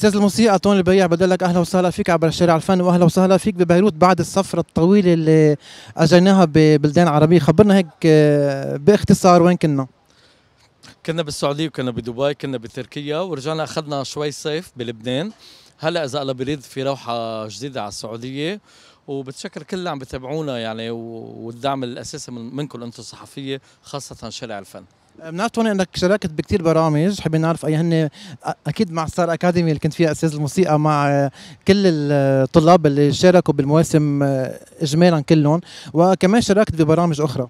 استاذ الموسيقى طون البيع بدل لك اهلا وسهلا فيك عبر شارع الفن واهلا وسهلا فيك ببيروت بعد السفره الطويله اللي اجيناها ببلدان عربيه خبرنا هيك آه، باختصار وين كنا كنا بالسعوديه وكنا بدبي كنا بتركيا ورجعنا اخذنا شوي صيف بلبنان هلا اذا الله بريد في روحه جديده على السعوديه وبتشكر كل اللي عم بتابعونا يعني والدعم الاساسي منكم انتم الصحفيه خاصه شارع الفن بنعرف توني انك شاركت بكثير برامج حابين نعرف اي هن اكيد مع ستار اكاديمي اللي كنت فيها استاذ الموسيقى مع كل الطلاب اللي شاركوا بالمواسم اجمالا كلهم وكمان شاركت ببرامج اخرى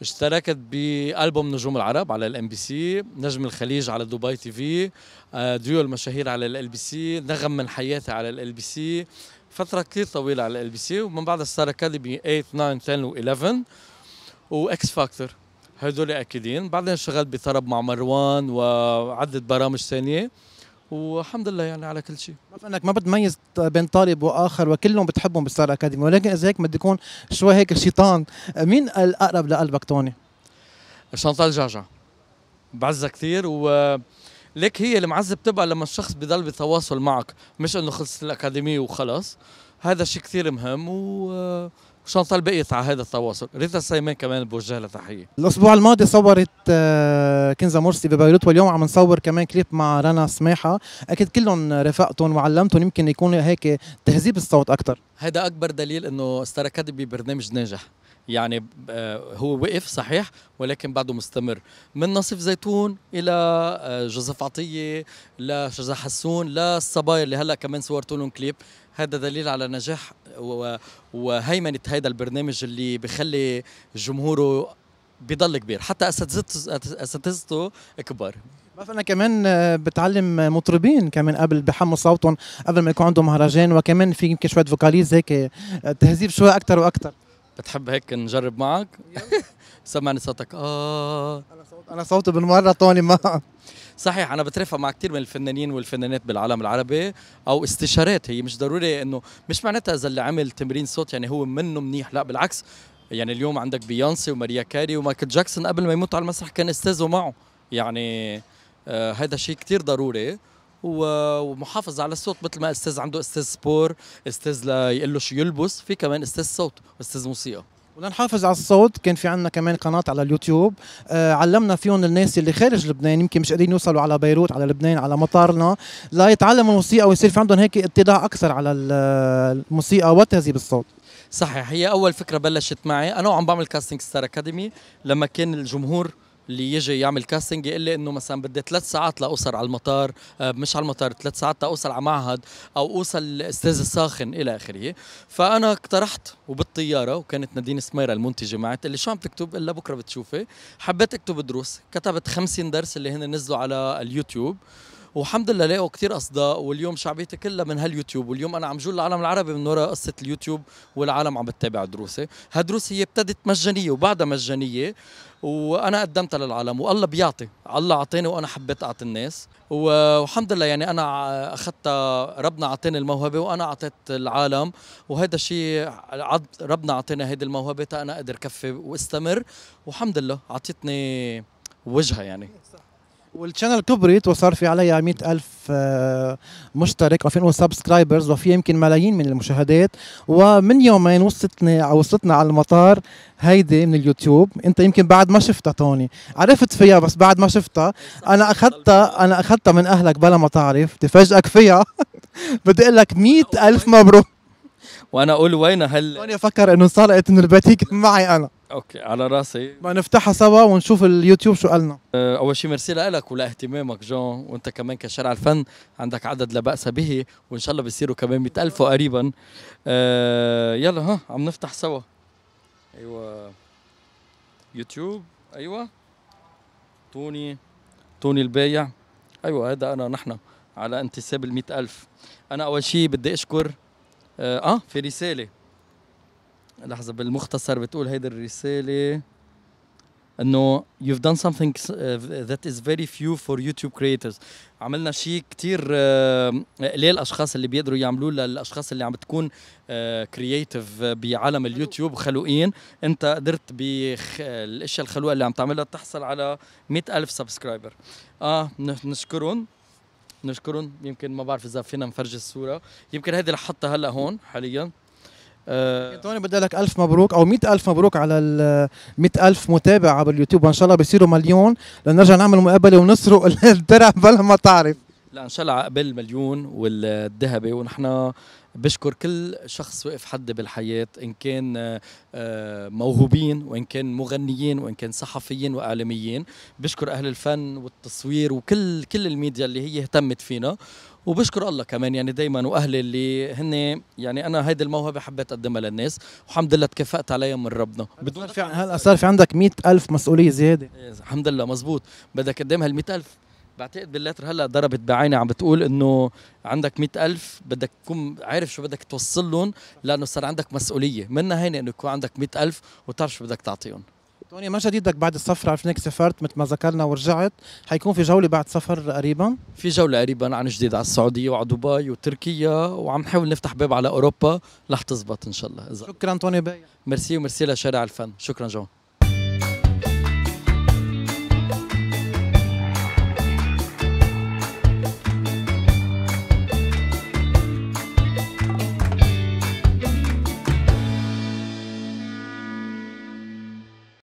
اشتركت بالبوم نجوم العرب على الام بي سي نجم الخليج على دبي تي في ديو المشاهير على ال بي سي نغم من حياتي على ال بي سي فتره كثير طويله على ال بي سي ومن بعدها ستار اكاديمي 8 9 10 و11 واكس فاكتور هذول اكيدين بعدين شغلت بطرب مع مروان وعده برامج ثانيه والحمد لله يعني على كل شيء انك ما بتميز بين طالب واخر وكلهم بتحبهم بالستار اكاديمي ولكن اذا هيك بده يكون شوي هيك شيطان مين الاقرب لقلبك توني؟ شانتال جعجع بعزها كثير و ليك هي المعزه بتبقى لما الشخص بضل بتواصل معك مش انه خلصت الاكاديميه وخلص هذا شيء كثير مهم و طال بقيت على هذا التواصل ريتا سيمان كمان بوجه لها تحيه الاسبوع الماضي صورت آه، كنزة مرسي ببيروت واليوم عم نصور كمان كليب مع رنا سماحه اكيد كلهم رفقتهم وعلمتهم يمكن يكون هيك تهذيب الصوت اكثر هذا اكبر دليل انه اكاديمي ببرنامج ناجح يعني آه، هو وقف صحيح ولكن بعده مستمر من نصيف زيتون الى آه، جوزيف عطيه لشجاع حسون للصبايا اللي هلا كمان صورتوا لهم كليب هذا دليل على نجاح وهيمنه هذا البرنامج اللي بخلي جمهوره بضل كبير حتى اساتذته اساتذته كبار بعرف انا كمان آه، بتعلم مطربين كمان قبل بحموا صوتهم قبل ما يكون عندهم مهرجان وكمان في يمكن شويه فوكاليز هيك تهذيب شوي اكثر واكثر بتحب هيك نجرب معك؟ سمعني صوتك اه انا انا صوتي بالمره طوني ما صحيح انا بترافق مع كثير من الفنانين والفنانات بالعالم العربي او استشارات هي مش ضروري انه مش معناتها اذا اللي عمل تمرين صوت يعني هو منه منيح لا بالعكس يعني اليوم عندك بيونسي وماريا كاري ومايكل جاكسون قبل ما يموت على المسرح كان استاذه معه يعني آه شيء كثير ضروري ومحافظ على الصوت مثل ما استاذ عنده استاذ سبور استاذ ليقول له شو يلبس في كمان استاذ صوت واستاذ موسيقى ولنحافظ على الصوت كان في عندنا كمان قناة على اليوتيوب آه علمنا فيهم الناس اللي خارج لبنان يمكن مش قادرين يوصلوا على بيروت على لبنان على مطارنا لا يتعلموا الموسيقى ويصير في عندهم هيك اطلاع أكثر على الموسيقى وتهذيب الصوت صحيح هي أول فكرة بلشت معي أنا وعم بعمل كاستنج ستار أكاديمي لما كان الجمهور اللي يجي يعمل كاستنج يقول لي انه مثلا بدي ثلاث ساعات لاوصل على المطار آه، مش على المطار ثلاث ساعات لاوصل على معهد او اوصل الاستاذ الساخن الى اخره فانا اقترحت وبالطياره وكانت نادين سميره المنتجه معي تقول لي شو عم تكتب الا بكره بتشوفي حبيت اكتب دروس كتبت 50 درس اللي هن نزلوا على اليوتيوب والحمد لله لاقوا كثير اصداء واليوم شعبيتي كلها من هاليوتيوب واليوم انا عم جول العالم العربي من وراء قصه اليوتيوب والعالم عم بتتابع دروسي هالدروس هي ابتدت مجانيه وبعدها مجانيه وانا قدمتها للعالم والله بيعطي الله اعطاني وانا حبيت اعطي الناس والحمد لله يعني انا اخذتها ربنا اعطاني الموهبه وانا اعطيت العالم وهذا الشيء ربنا اعطاني هيدي الموهبه تا انا اقدر كفي واستمر والحمد لله اعطتني وجهه يعني إيه، والشانل كبرت وصار في عليها مئة ألف آه، مشترك وفي نقول سبسكرايبرز وفي يمكن ملايين من المشاهدات ومن يومين وصلتني وصلتنا على المطار هيدي من اليوتيوب انت يمكن بعد ما شفتها توني عرفت فيها بس بعد ما شفتها انا اخذتها انا اخذتها من اهلك بلا ما تعرف تفاجئك فيها بدي اقول لك 100 الف مبروك وانا اقول وين هل توني افكر انه سرقت من البتيك معي انا اوكي على راسي ما نفتحها سوا ونشوف اليوتيوب شو قالنا آه، اول شيء ميرسي لك ولاهتمامك جون وانت كمان كشارع الفن عندك عدد لا باس به وان شاء الله بيصيروا كمان 100000 قريبا أه يلا ها عم نفتح سوا ايوه يوتيوب ايوه توني توني البايع ايوه هذا انا نحن على انتساب ال 100000 انا اول شيء بدي اشكر اه, آه في رساله لحظة بالمختصر بتقول هيدي الرسالة انه you've done something uh, that is very few for YouTube creators عملنا شيء كثير آه، قليل الاشخاص اللي بيقدروا يعملوه للاشخاص اللي عم بتكون كرييتيف آه، آه، بعالم اليوتيوب خلوقين انت قدرت بالاشياء الخلوقه اللي عم تعملها تحصل على 100000 ألف سبسكرايبر اه نشكرهم نشكرهم يمكن ما بعرف اذا فينا نفرجي الصوره يمكن هيدي رح حطها هلا هون حاليا آه، توني بدي لك ألف مبروك أو مئة ألف مبروك على ال ألف متابع على اليوتيوب وإن شاء الله بيصيروا مليون لنرجع نعمل مقابلة ونسرق الدرع بلا ما تعرف لا ان شاء الله قبل المليون والذهبي ونحن بشكر كل شخص وقف حد بالحياة إن كان آه، آه، موهوبين وإن كان مغنيين وإن كان صحفيين وإعلاميين بشكر أهل الفن والتصوير وكل كل الميديا اللي هي اهتمت فينا وبشكر الله كمان يعني دائما واهلي اللي هن يعني انا هيدي الموهبه حبيت اقدمها للناس والحمد لله تكافأت عليها من ربنا بدون في هلا صار في عندك مئة ألف مسؤوليه زياده إيه، الحمد لله مزبوط بدك قدام هال ألف بعتقد باللتر هلا ضربت بعيني عم بتقول انه عندك مئة ألف بدك تكون عارف شو بدك توصل لهم لانه صار عندك مسؤوليه منها هيني انه يكون عندك مئة ألف وتعرف شو بدك تعطيهم توني ما جديدك بعد السفر عرفناك سافرت مثل ما ذكرنا ورجعت حيكون في جوله بعد سفر قريبا في جوله قريبا عن جديد على السعوديه وعلى دبي وتركيا وعم نحاول نفتح باب على اوروبا رح تزبط ان شاء الله إذا. شكرا توني باي ميرسي وميرسي لشارع الفن شكرا جون